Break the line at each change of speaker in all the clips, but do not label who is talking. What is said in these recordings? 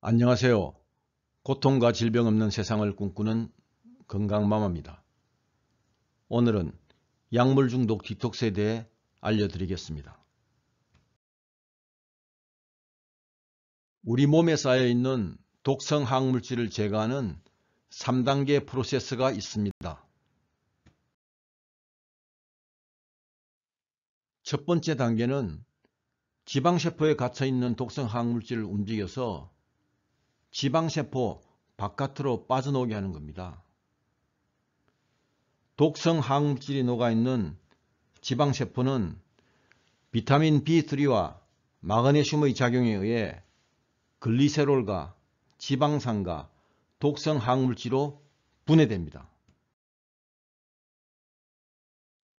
안녕하세요. 고통과 질병 없는 세상을 꿈꾸는 건강맘입니다. 오늘은 약물 중독 디톡스에 대해 알려드리겠습니다. 우리 몸에 쌓여있는 독성 항물질을 제거하는 3단계 프로세스가 있습니다. 첫 번째 단계는 지방세포에 갇혀있는 독성 항물질을 움직여서 지방세포 바깥으로 빠져나오게 하는 겁니다. 독성 항물질이 녹아있는 지방세포는 비타민 B3와 마그네슘의 작용에 의해 글리세롤과 지방산과 독성 항물질로 분해됩니다.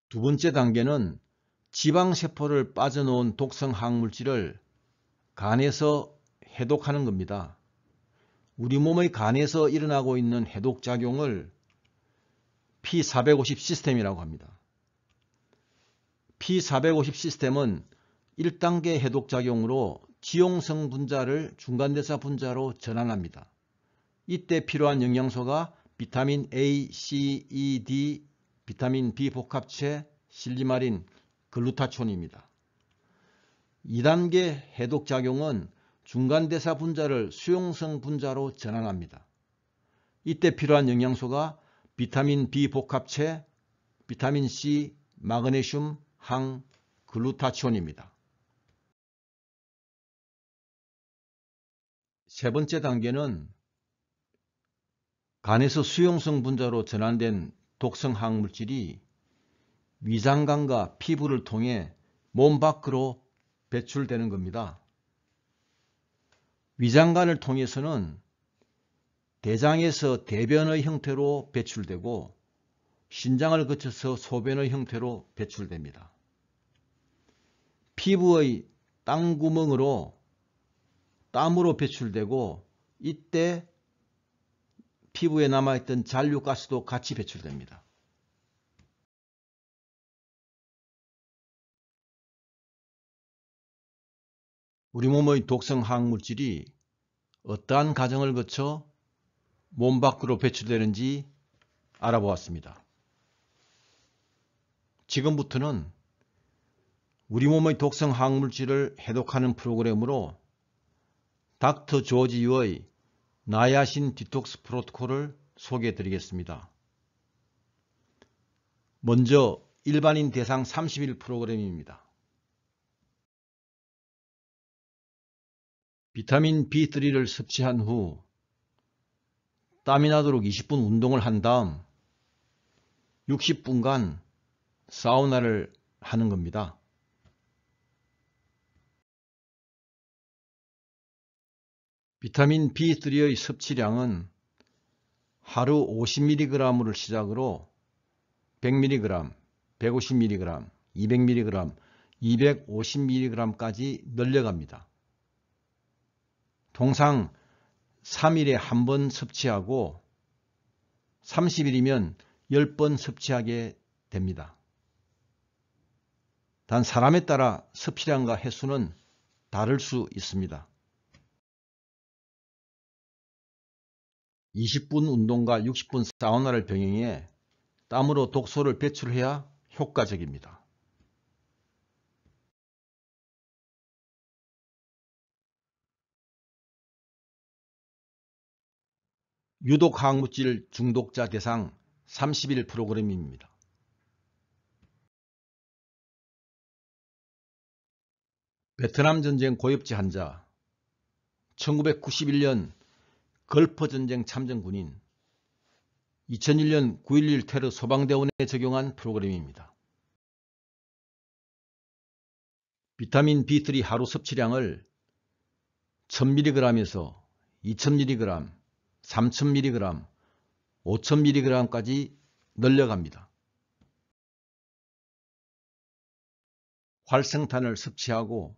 두 번째 단계는 지방세포를 빠져놓은 독성 항물질을 간에서 해독하는 겁니다. 우리 몸의 간에서 일어나고 있는 해독작용을 P450 시스템이라고 합니다. P450 시스템은 1단계 해독작용으로 지용성 분자를 중간대사 분자로 전환합니다. 이때 필요한 영양소가 비타민 A, C, E, D, 비타민 B 복합체, 실리마린, 글루타촌입니다. 2단계 해독작용은 중간대사 분자를 수용성 분자로 전환합니다. 이때 필요한 영양소가 비타민 B 복합체, 비타민 C, 마그네슘, 항, 글루타치온입니다. 세 번째 단계는 간에서 수용성 분자로 전환된 독성 항물질이 위장관과 피부를 통해 몸 밖으로 배출되는 겁니다. 위장관을 통해서는 대장에서 대변의 형태로 배출되고 신장을 거쳐서 소변의 형태로 배출됩니다. 피부의 땅구멍으로 땀으로 배출되고 이때 피부에 남아있던 잔류가스도 같이 배출됩니다. 우리 몸의 독성 화학물질이 어떠한 과정을 거쳐 몸 밖으로 배출되는지 알아보았습니다. 지금부터는 우리 몸의 독성 화학물질을 해독하는 프로그램으로 닥터 조지 유의 나야신 디톡스 프로토콜을 소개해 드리겠습니다. 먼저 일반인 대상 30일 프로그램입니다. 비타민 B3를 섭취한 후 땀이 나도록 20분 운동을 한 다음 60분간 사우나를 하는 겁니다. 비타민 B3의 섭취량은 하루 50mg을 시작으로 100mg, 150mg, 200mg, 250mg까지 늘려갑니다. 통상 3일에 한 번 섭취하고 30일이면 10번 섭취하게 됩니다. 단 사람에 따라 섭취량과 횟수는 다를 수 있습니다. 20분 운동과 60분 사우나를 병행해 땀으로 독소를 배출해야 효과적입니다. 유독 항학물질 중독자 대상 30일 프로그램입니다. 베트남 전쟁 고엽지 환자 1991년 걸퍼 전쟁 참전군인 2001년 9.11 테러 소방대원에 적용한 프로그램입니다. 비타민 B3 하루 섭취량을 1000mg에서 2000mg 3000mg, 5000mg까지 늘려갑니다. 활성탄을 섭취하고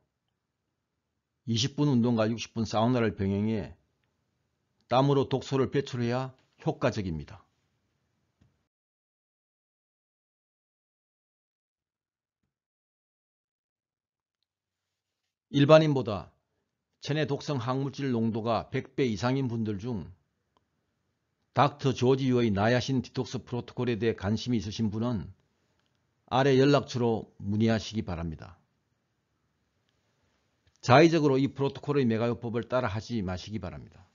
20분 운동과 60분 사우나를 병행해 땀으로 독소를 배출해야 효과적입니다. 일반인보다 체내 독성 항물질 농도가 100배 이상인 분들 중 닥터 조지 유의 나야신 디톡스 프로토콜에 대해 관심이 있으신 분은 아래 연락처로 문의하시기 바랍니다. 자의적으로 이 프로토콜의 메가요법을 따라 하지 마시기 바랍니다.